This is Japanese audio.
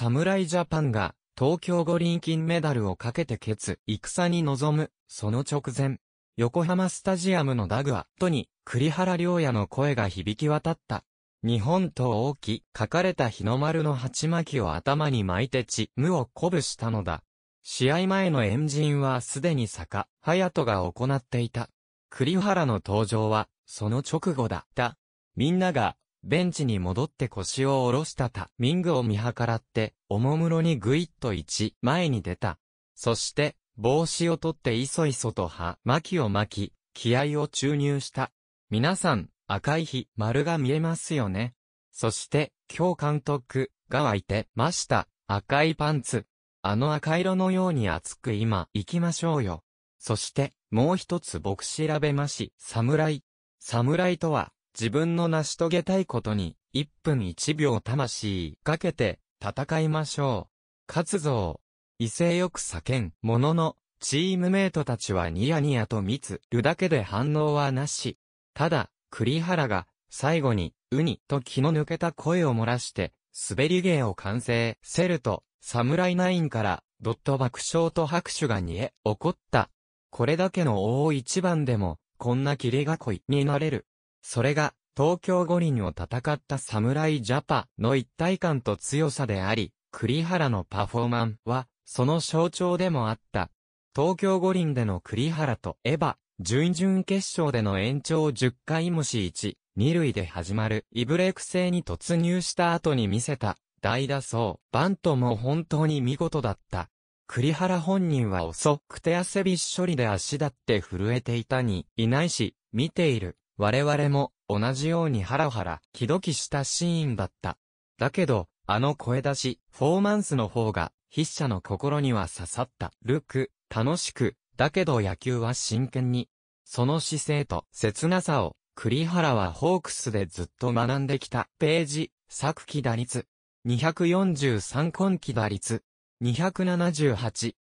侍ジャパンが東京五輪金メダルをかけて決戦に臨む、その直前、横浜スタジアムのダグアットに栗原良也の声が響き渡った。日本と大き、書かれた日の丸の鉢巻きを頭に巻いて血、無を鼓舞したのだ。試合前の円陣はすでに坂、隼人が行っていた。栗原の登場は、その直後だった。みんなが、ベンチに戻って腰を下ろしたタミングを見計らって、おもむろにぐいっと一前に出た。そして、帽子を取っていそいそと葉巻を巻き、気合を注入した。皆さん、赤い日、丸が見えますよね。そして、今日監督が湧いてました。赤いパンツ。あの赤色のように熱く今、行きましょうよ。そして、もう一つ僕調べまし、侍。侍とは、自分の成し遂げたいことに、一分一秒魂かけて、戦いましょう。つぞ。威勢よく叫ん、ものの、チームメイトたちはニヤニヤと見つるだけで反応はなし。ただ、栗原が、最後に、ウニと気の抜けた声を漏らして、滑り芸を完成せると、侍ナインから、ドット爆笑と拍手が煮え、怒った。これだけの大一番でも、こんな霧囲いになれる。それが、東京五輪を戦った侍ジャパの一体感と強さであり、栗原のパフォーマンは、その象徴でもあった。東京五輪での栗原とエヴァ、準々決勝での延長10回無視1、2塁で始まるイブレーク制に突入した後に見せた、大打層、バントも本当に見事だった。栗原本人は遅くて汗びっしょりで足だって震えていたに、いないし、見ている。我々も同じようにハラハラ、ひどきしたシーンだった。だけど、あの声出し、フォーマンスの方が、筆者の心には刺さった。ルック、楽しく、だけど野球は真剣に。その姿勢と切なさを、栗原はホークスでずっと学んできた。ページ、昨季打率。243今期打率。278。